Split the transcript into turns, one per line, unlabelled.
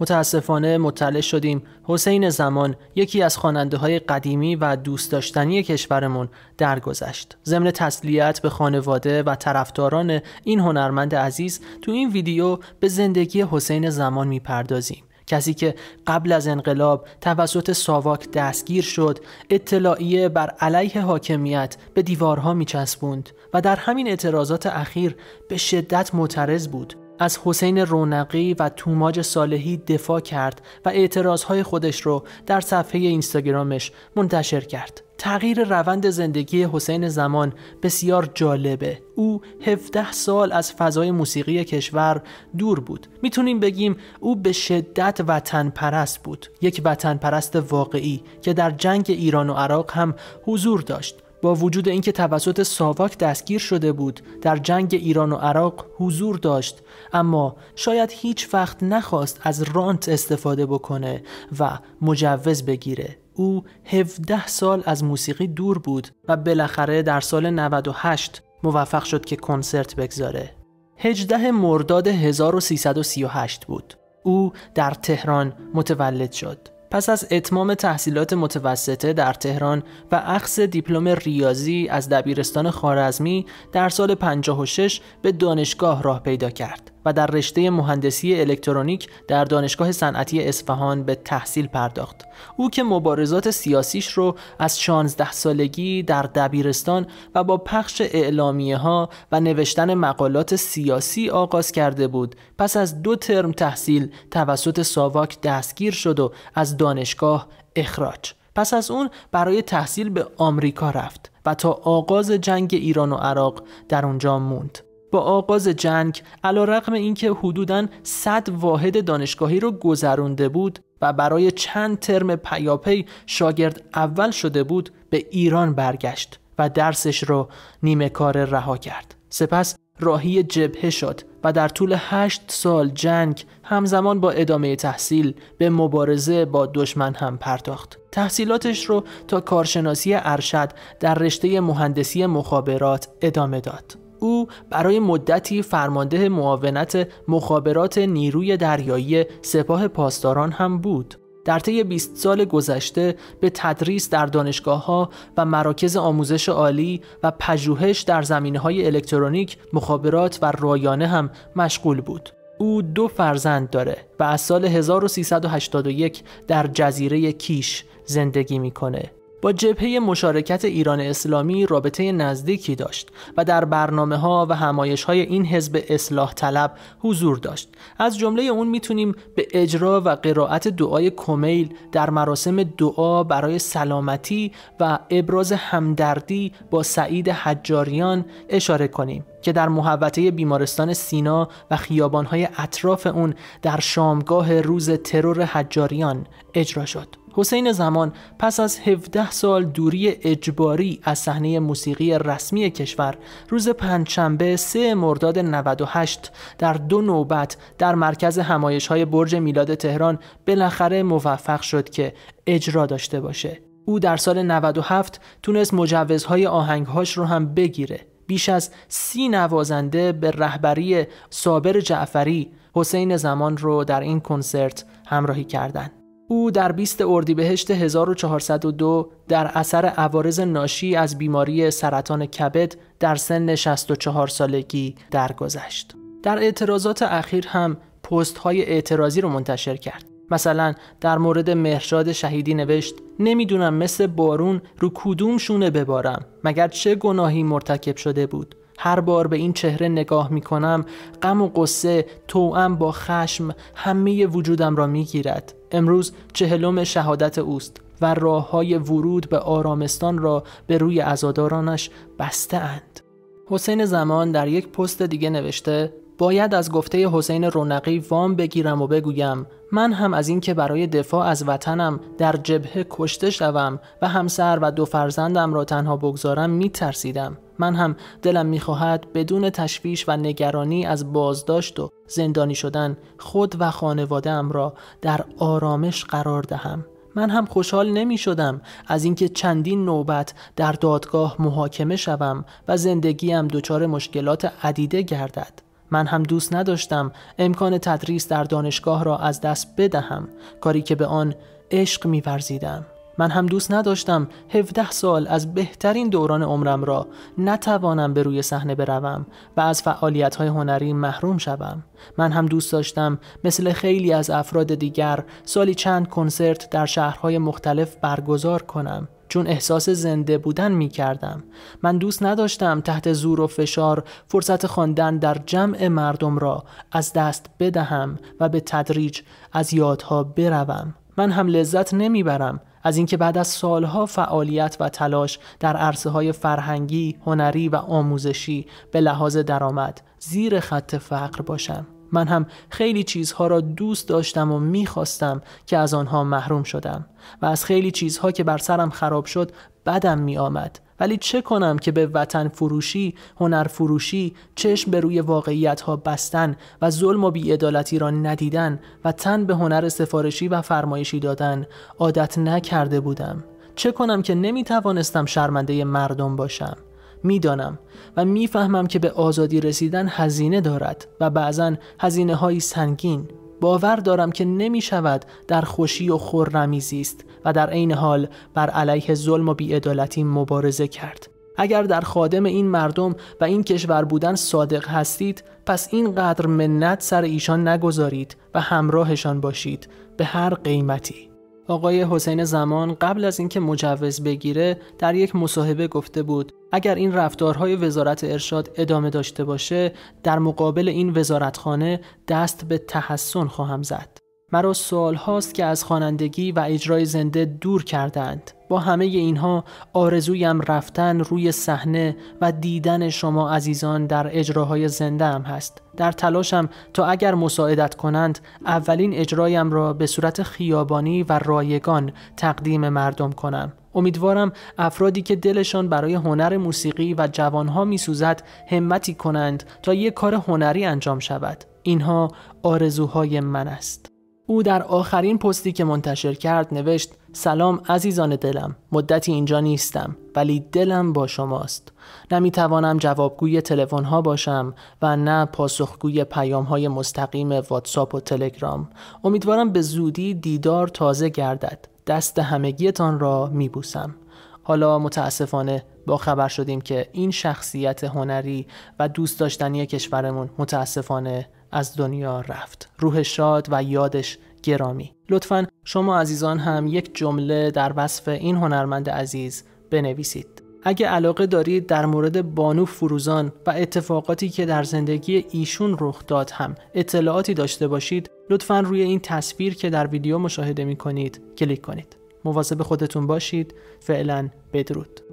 متاسفانه مطلع شدیم حسین زمان یکی از خواننده های قدیمی و دوست داشتنی کشورمون درگذشت. ضمن تسلیت به خانواده و طرفداران این هنرمند عزیز تو این ویدیو به زندگی حسین زمان میپردازیم. کسی که قبل از انقلاب توسط ساواک دستگیر شد اطلاعیه بر علیه حاکمیت به دیوارها میچسبوند و در همین اعتراضات اخیر به شدت معترض بود از حسین رونقی و توماج صالحی دفاع کرد و اعتراضهای خودش رو در صفحه اینستاگرامش منتشر کرد. تغییر روند زندگی حسین زمان بسیار جالبه او 17 سال از فضای موسیقی کشور دور بود میتونیم بگیم او به شدت وطن پرست بود یک وطن پرست واقعی که در جنگ ایران و عراق هم حضور داشت با وجود اینکه توسط ساواک دستگیر شده بود در جنگ ایران و عراق حضور داشت اما شاید هیچ وقت نخواست از رانت استفاده بکنه و مجوز بگیره او 17 سال از موسیقی دور بود و بالاخره در سال 98 موفق شد که کنسرت بگذاره 18 مرداد 1338 بود او در تهران متولد شد پس از اتمام تحصیلات متوسطه در تهران و اخذ دیپلم ریاضی از دبیرستان خارزمی در سال 56 به دانشگاه راه پیدا کرد و در رشته مهندسی الکترونیک در دانشگاه صنعتی اصفهان به تحصیل پرداخت. او که مبارزات سیاسیش رو از 16 سالگی در دبیرستان و با پخش اعلامیه ها و نوشتن مقالات سیاسی آغاز کرده بود، پس از دو ترم تحصیل توسط ساواک دستگیر شد و از دانشگاه اخراج پس از اون برای تحصیل به آمریکا رفت و تا آغاز جنگ ایران و عراق در اونجا موند با آغاز جنگ علا رقم اینکه حدوداً 100 واحد دانشگاهی رو گذرونده بود و برای چند ترم پیاپی شاگرد اول شده بود به ایران برگشت و درسش رو نیمه کار رها کرد سپس راهی جبهه شد و در طول هشت سال جنگ همزمان با ادامه تحصیل به مبارزه با دشمن هم پرداخت. تحصیلاتش رو تا کارشناسی ارشد در رشته مهندسی مخابرات ادامه داد. او برای مدتی فرمانده معاونت مخابرات نیروی دریایی سپاه پاسداران هم بود. در طی 20 سال گذشته به تدریس در دانشگاه ها و مراکز آموزش عالی و پژوهش در زمینه های الکترونیک، مخابرات و رایانه هم مشغول بود. او دو فرزند داره و از سال 1381 در جزیره کیش زندگی میکنه. با جبهه مشارکت ایران اسلامی رابطه نزدیکی داشت و در برنامه ها و همایش های این حزب اصلاح طلب حضور داشت از جمله اون میتونیم به اجرا و قرائت دعای کمیل در مراسم دعا برای سلامتی و ابراز همدردی با سعید حجاریان اشاره کنیم که در محوطه بیمارستان سینا و خیابانهای اطراف اون در شامگاه روز ترور حجاریان اجرا شد. حسین زمان پس از 17 سال دوری اجباری از صحنه موسیقی رسمی کشور روز پنجشنبه 3 مرداد 98 در دو نوبت در مرکز همایش های برج میلاد تهران بالاخره موفق شد که اجرا داشته باشه او در سال 97 تونست مجوزهای آهنگهاش رو هم بگیره بیش از سی نوازنده به رهبری صابر جعفری حسین زمان رو در این کنسرت همراهی کردند. او در 20 اردیبهشت 1402 در اثر عوارض ناشی از بیماری سرطان کبد در سن 64 سالگی درگذشت. در اعتراضات اخیر هم پست های اعتراضی رو منتشر کرد. مثلا در مورد مهرشاد شهیدی نوشت نمیدونم مثل بارون رو کدوم شونه ببارم مگر چه گناهی مرتکب شده بود هر بار به این چهره نگاه می کنم غم و قصه توام با خشم همه وجودم را می گیرد امروز چهلم شهادت اوست و راه های ورود به آرامستان را به روی عزادارانش بسته اند. حسین زمان در یک پست دیگه نوشته باید از گفته حسین رونقی وام بگیرم و بگویم من هم از اینکه برای دفاع از وطنم در جبهه کشته شوم و همسر و دو فرزندم را تنها بگذارم میترسیدم من هم دلم میخواهد بدون تشویش و نگرانی از بازداشت و زندانی شدن خود و خانوادهام را در آرامش قرار دهم من هم خوشحال نمی شدم از اینکه چندین نوبت در دادگاه محاکمه شوم و زندگیم دچار مشکلات عدیده گردد من هم دوست نداشتم امکان تدریس در دانشگاه را از دست بدهم کاری که به آن عشق میورزیدم من هم دوست نداشتم 17 سال از بهترین دوران عمرم را نتوانم به روی صحنه بروم و از فعالیت های هنری محروم شوم. من هم دوست داشتم مثل خیلی از افراد دیگر سالی چند کنسرت در شهرهای مختلف برگزار کنم. چون احساس زنده بودن می کردم. من دوست نداشتم تحت زور و فشار فرصت خواندن در جمع مردم را از دست بدهم و به تدریج از یادها بروم. من هم لذت نمیبرم از اینکه بعد از سالها فعالیت و تلاش در عرصه های فرهنگی، هنری و آموزشی به لحاظ درآمد زیر خط فقر باشم. من هم خیلی چیزها را دوست داشتم و میخواستم که از آنها محروم شدم و از خیلی چیزها که بر سرم خراب شد بدم میآمد ولی چه کنم که به وطن فروشی، هنر فروشی، چشم به روی واقعیت ها بستن و ظلم و بیعدالتی را ندیدن و تن به هنر سفارشی و فرمایشی دادن عادت نکرده بودم. چه کنم که نمی توانستم شرمنده مردم باشم. میدانم و میفهمم که به آزادی رسیدن هزینه دارد و بعضا هزینه های سنگین باور دارم که نمی شود در خوشی و خور زیست و در عین حال بر علیه ظلم و بیعدالتی مبارزه کرد. اگر در خادم این مردم و این کشور بودن صادق هستید پس این قدر منت سر ایشان نگذارید و همراهشان باشید به هر قیمتی آقای حسین زمان قبل از اینکه مجوز بگیره در یک مصاحبه گفته بود اگر این رفتارهای وزارت ارشاد ادامه داشته باشه در مقابل این وزارتخانه دست به تحسن خواهم زد مرا سوال هاست که از خوانندگی و اجرای زنده دور کردند با همه اینها آرزویم رفتن روی صحنه و دیدن شما عزیزان در اجراهای زنده هم هست در تلاشم تا اگر مساعدت کنند اولین اجرایم را به صورت خیابانی و رایگان تقدیم مردم کنم امیدوارم افرادی که دلشان برای هنر موسیقی و جوانها میسوزد همتی کنند تا یک کار هنری انجام شود اینها آرزوهای من است او در آخرین پستی که منتشر کرد نوشت سلام عزیزان دلم مدتی اینجا نیستم ولی دلم با شماست نمیتوانم جوابگوی تلفن ها باشم و نه پاسخگوی پیام های مستقیم واتساپ و تلگرام امیدوارم به زودی دیدار تازه گردد دست همگیتان را میبوسم. حالا متاسفانه با خبر شدیم که این شخصیت هنری و دوست داشتنی کشورمون متاسفانه از دنیا رفت روح شاد و یادش گرامی لطفا شما عزیزان هم یک جمله در وصف این هنرمند عزیز بنویسید اگه علاقه دارید در مورد بانو فروزان و اتفاقاتی که در زندگی ایشون رخ داد هم اطلاعاتی داشته باشید لطفا روی این تصویر که در ویدیو مشاهده می کنید کلیک کنید مواظب خودتون باشید فعلا بدرود